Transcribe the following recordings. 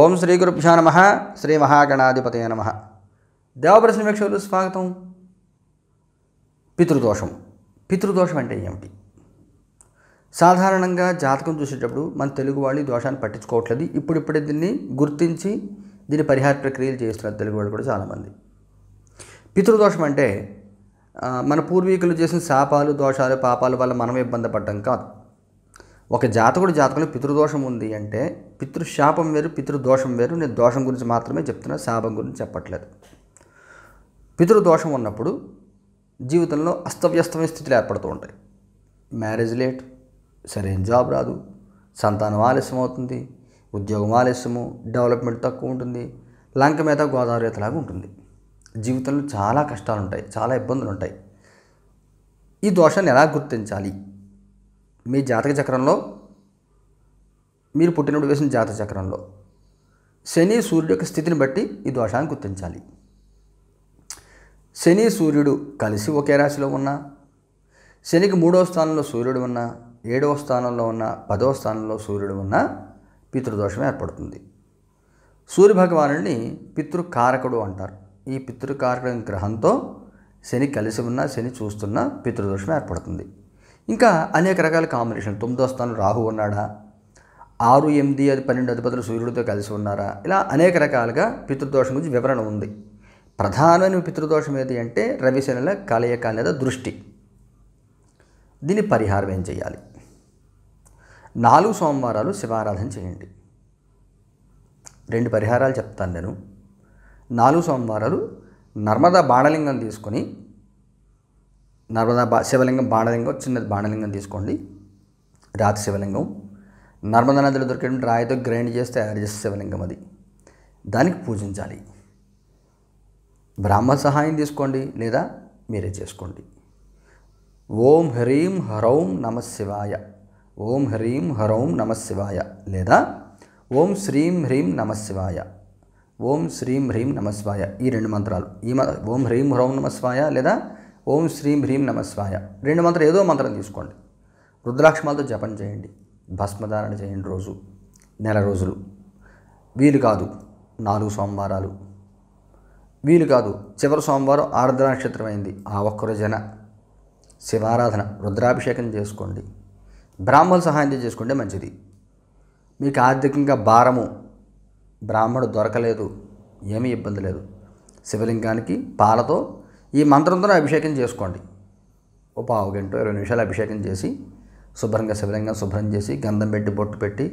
ఓం శ్రీ గురుభ్యో నమ శ్రీ మహాగణాధిపతయ నమ దేవప్రశ్న వేక్షకులు స్వాగతం పితృదోషం పితృదోషం అంటే ఏమిటి సాధారణంగా జాతకం చూసేటప్పుడు మన తెలుగు వాళ్ళు దోషాన్ని పట్టించుకోవట్లేదు ఇప్పుడిప్పుడే దీన్ని గుర్తించి దీని పరిహార ప్రక్రియలు చేస్తున్నారు తెలుగు వాళ్ళు కూడా చాలామంది పితృదోషం అంటే మన పూర్వీకులు చేసిన శాపాలు దోషాలు పాపాల వల్ల మనం ఇబ్బంది పడ్డం కాదు ఒక జాతకుడు జాతకంలో పితృదోషం ఉంది అంటే పితృశాపం వేరు పితృదోషం వేరు నేను దోషం గురించి మాత్రమే చెప్తున్నా శాపం గురించి చెప్పట్లేదు పితృదోషం ఉన్నప్పుడు జీవితంలో అస్తవ్యస్తమైన స్థితిలో ఏర్పడుతూ ఉంటాయి మ్యారేజ్ లేట్ సరైన జాబ్ రాదు సంతానం ఆలస్యం అవుతుంది ఉద్యోగం ఆలస్యము డెవలప్మెంట్ తక్కువ ఉంటుంది లంక మీద గోదావరి ఉంటుంది జీవితంలో చాలా కష్టాలు ఉంటాయి చాలా ఇబ్బందులు ఉంటాయి ఈ దోషాన్ని ఎలా గుర్తించాలి మీ జాతక చక్రంలో మీరు పుట్టినప్పుడు వేసిన జాతక చక్రంలో శని సూర్యుడు యొక్క స్థితిని బట్టి ఈ దోషాన్ని గుర్తించాలి శని సూర్యుడు కలిసి ఒకే రాశిలో ఉన్నా శనికి మూడవ స్థానంలో సూర్యుడు ఉన్నా ఏడవ స్థానంలో ఉన్న పదవ స్థానంలో సూర్యుడు ఉన్న పితృదోషం ఏర్పడుతుంది సూర్య భగవానుడిని పితృకారకుడు అంటారు ఈ పితృకారక గ్రహంతో శని కలిసి ఉన్న శని చూస్తున్న పితృదోషం ఏర్పడుతుంది ఇంకా అనేక రకాల కాంబినేషన్ తొమ్మిదో స్థానం రాహు ఉన్నాడా ఆరు ఎనిమిది అది పన్నెండు అధిపతులు సూర్యుడితో కలిసి ఉన్నారా ఇలా అనేక రకాలుగా పితృదోషం గురించి వివరణ ఉంది ప్రధానమైన పితృదోషం ఏది అంటే రవిశనుల కలయిక లేదా దృష్టి దీని పరిహారం ఏం చేయాలి నాలుగు సోమవారాలు శివారాధన చేయండి రెండు పరిహారాలు చెప్తాను నేను నాలుగు సోమవారాలు నర్మదా బాణలింగం తీసుకొని నర్మదా బా శివలింగం బాణలింగం చిన్నది బాణలింగం తీసుకోండి రాతి శివలింగం నర్మదా నదిలో దొరికేటువంటి రాయితో గ్రైండ్ చేస్తే తయారు చేసే శివలింగం అది దానికి పూజించాలి బ్రాహ్మణ సహాయం తీసుకోండి లేదా మీరే చేసుకోండి ఓం హ్రీం హరౌం నమ శివాయ ఓం హ్రీం హరౌం నమ శివాయ లేదా ఓం శ్రీం హ్రీం నమ శివాయ ఓం శ్రీం హ్రీం నమస్వాయ ఈ రెండు మంత్రాలు ఈ ఓం హ్రీం హ్రౌం నమస్వాయ లేదా ఓం శ్రీం హ్రీం నమస్వాయ రెండు మంత్రం ఏదో మంత్రం తీసుకోండి రుద్రాక్షమాలతో జపం చేయండి భస్మధారణ చేయండి రోజు నెల రోజులు వీలు కాదు నాలుగు సోమవారాలు వీలు కాదు చివరి సోమవారం ఆర్ద్ర అయింది ఆ ఒక్కరోజన శివారాధన రుద్రాభిషేకం చేసుకోండి బ్రాహ్మణ సహాయం చేసుకుంటే మంచిది మీకు ఆర్థికంగా భారము బ్రాహ్మడు దొరకలేదు ఏమీ ఇబ్బంది లేదు శివలింగానికి పాలతో ఈ మంత్రంతో అభిషేకం చేసుకోండి ఓ పావు గంట ఇరవై నిమిషాలు అభిషేకం చేసి శుభ్రంగా శివలింగం శుభ్రం చేసి గంధం పెట్టి బొట్టు పెట్టి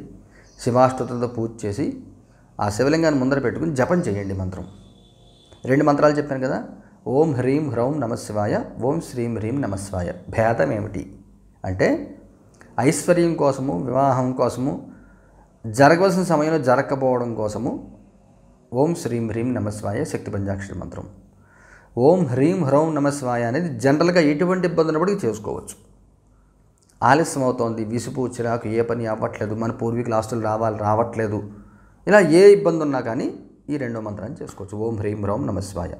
శివాష్టతతో పూజ చేసి ఆ శివలింగాన్ని ముందర పెట్టుకుని జపం చేయండి మంత్రం రెండు మంత్రాలు చెప్పాను కదా ఓం హ్రీం హ్రౌం నమశివాయ ఓం శ్రీం హ్రీం నమశివాయ భేదం ఏమిటి అంటే ఐశ్వర్యం కోసము వివాహం కోసము జరగవలసిన సమయంలో జరగకపోవడం కోసము ఓం శ్రీం హ్రీం నమస్వాయ శక్తి పంచాక్షరి మంత్రం ఓం హ్రీం హ్రౌం నమస్వాయ అనేది జనరల్గా ఎటువంటి ఇబ్బంది ఉన్నప్పటికీ చేసుకోవచ్చు ఆలస్యం అవుతోంది విసుపు చిరాకు ఏ పని అవ్వట్లేదు మన పూర్వీకులు ఆస్తులు రావాలి రావట్లేదు ఇలా ఏ ఇబ్బంది ఉన్నా కానీ ఈ రెండో మంత్రాన్ని చేసుకోవచ్చు ఓం హ్రీం హ్రౌం నమస్వాయ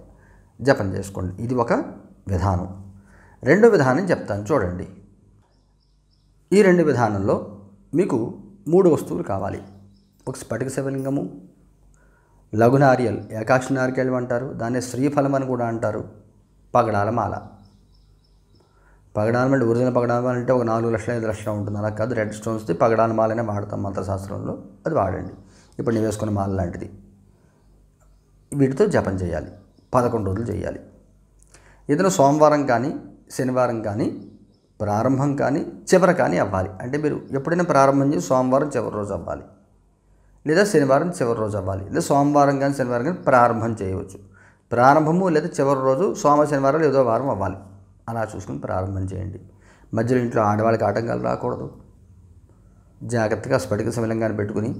జపం చేసుకోండి ఇది ఒక విధానం రెండో విధానం చెప్తాను చూడండి ఈ రెండు విధానంలో మీకు మూడు వస్తువులు కావాలి ఒక స్ఫటిక శివలింగము లఘునారియల్ ఏకాక్ష నారికేళం అంటారు దాన్ని శ్రీఫలం అని కూడా అంటారు పగడాల మాల పగడాల అంటే ఒరిజినల్ పగడాల మాల అంటే ఒక నాలుగు లక్షల ఐదు లక్షలు ఉంటుంది అలా కాదు రెడ్ స్టోన్స్ది పగడాల మాలనే వాడతాం మంత్రశాస్త్రంలో అది వాడండి ఇప్పుడు నేను వేసుకున్న మాల లాంటిది వీటితో జపం చేయాలి పదకొండు రోజులు చేయాలి ఏదైనా సోమవారం కానీ శనివారం కానీ ప్రారంభం కానీ చివర కానీ అవ్వాలి అంటే మీరు ఎప్పుడైనా ప్రారంభం చేసి సోమవారం చివరి రోజు అవ్వాలి లేదా శనివారం చివరి రోజు అవ్వాలి లేదా సోమవారం కానీ శనివారం కానీ ప్రారంభం చేయవచ్చు ప్రారంభము లేదా చివరి రోజు సోమ శనివారం ఏదో వారం అవ్వాలి అలా చూసుకుని ప్రారంభం చేయండి మధ్యలో ఇంట్లో ఆడవాళ్ళకి ఆటంకాలు రాకూడదు జాగ్రత్తగా స్ఫటిక సమలంగాన్ని పెట్టుకుని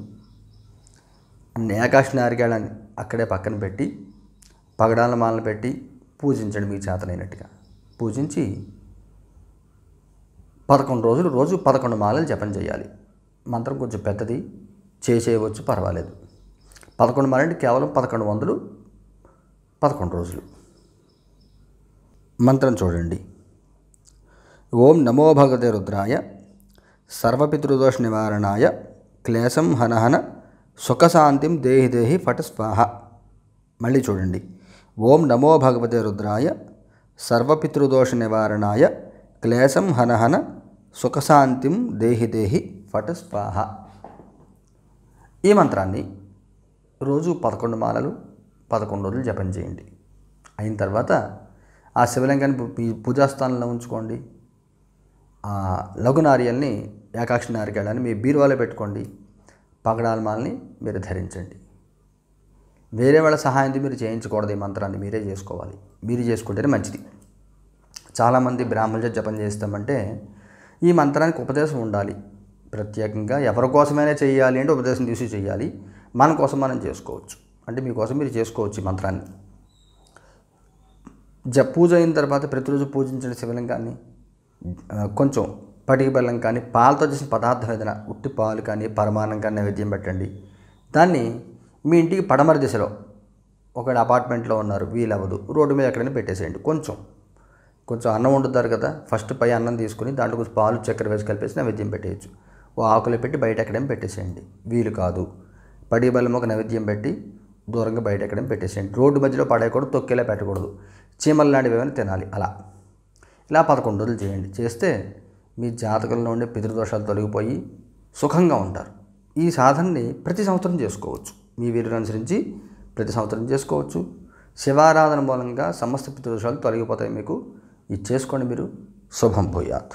అన్ని ఆకాశ అక్కడే పక్కన పెట్టి పగడాల మాలను పెట్టి పూజించండి మీకు చేతనైనట్టుగా పూజించి పదకొండు రోజులు రోజు పదకొండు మాలలు జపం చేయాలి మంత్రం కొంచెం పెద్దది చేసేయవచ్చు పర్వాలేదు పదకొండు మాలంటే కేవలం పదకొండు వందలు పదకొండు రోజులు మంత్రం చూడండి ఓం నమో భగవతి రుద్రాయ సర్వపితృదోష నివారణాయ క్లేశం హనహన సుఖశాంతిం దేహి దేహి ఫట స్వాహ మళ్ళీ చూడండి ఓం నమో భగవతి రుద్రాయ సర్వపితృదోష నివారణాయ క్లేశం హనహన సుఖశాంతిం దేహి దేహి ఫట స్వాహ ఈ మంత్రాన్ని రోజు పదకొండు మాలలు పదకొండు రోజులు జపం చేయండి అయిన తర్వాత ఆ శివలింగాన్ని పూజాస్థానంలో ఉంచుకోండి ఆ లఘు నార్యల్ని ఏకాక్ష నారికేళాన్ని మీ బీరువాలో పెట్టుకోండి పగడాల్మాల్ని మీరు ధరించండి వేరే వాళ్ళ సహాయంతో మీరు చేయించకూడదు ఈ మంత్రాన్ని మీరే చేసుకోవాలి మీరు చేసుకుంటేనే మంచిది చాలామంది బ్రాహ్మణులు జపం చేస్తామంటే ఈ మంత్రానికి ఉపదేశం ఉండాలి ప్రత్యేకంగా ఎవరి కోసమైనా చేయాలి అంటే ఉపదేశం తీసి చేయాలి మన కోసం మనం చేసుకోవచ్చు అంటే మీకోసం మీరు చేసుకోవచ్చు ఈ మంత్రాన్ని జ పూజ అయిన తర్వాత ప్రతిరోజు పూజించిన శివలింగాన్ని కొంచెం పటిక బెల్లం కానీ పాలతో చేసిన పదార్థం ఏదైనా ఉట్టి పాలు కానీ పరమాన్నం కానీ నైవేద్యం పెట్టండి దాన్ని మీ ఇంటికి పడమర దిశలో ఒక అపార్ట్మెంట్లో ఉన్నారు వీలవ్వదు రోడ్డు మీద ఎక్కడైనా పెట్టేసేయండి కొంచెం కొంచెం అన్నం వండుతారు కదా ఫస్ట్ పై అన్నం తీసుకుని దాంట్లో కొంచెం పాలు చక్కెర వేసి కలిపేసి నైవేద్యం పెట్టేయచ్చు ఓ ఆకులు పెట్టి బయట ఎక్కడేం పెట్టేసేయండి వీలు కాదు పడి బలం ఒక నైవేద్యం పెట్టి దూరంగా బయట ఎక్కడేం పెట్టేసేయండి రోడ్డు మధ్యలో పడేయకూడదు తొక్కేలా పెట్టకూడదు చీమల లాంటివి ఏమైనా తినాలి అలా ఇలా పదకొండు రోజులు చేయండి చేస్తే మీ జాతకంలో ఉండే పితృదోషాలు తొలగిపోయి సుఖంగా ఉంటారు ఈ సాధనని ప్రతి సంవత్సరం చేసుకోవచ్చు మీ వీరుని అనుసరించి ప్రతి సంవత్సరం చేసుకోవచ్చు శివారాధన మూలంగా సమస్త పితృదోషాలు తొలగిపోతాయి మీకు ఇది చేసుకోండి మీరు శుభం భూయాత్